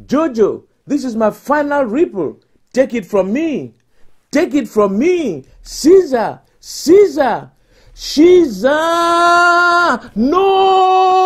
Jojo, this is my final ripple. Take it from me. Take it from me. Caesar, Caesar, Caesar, no!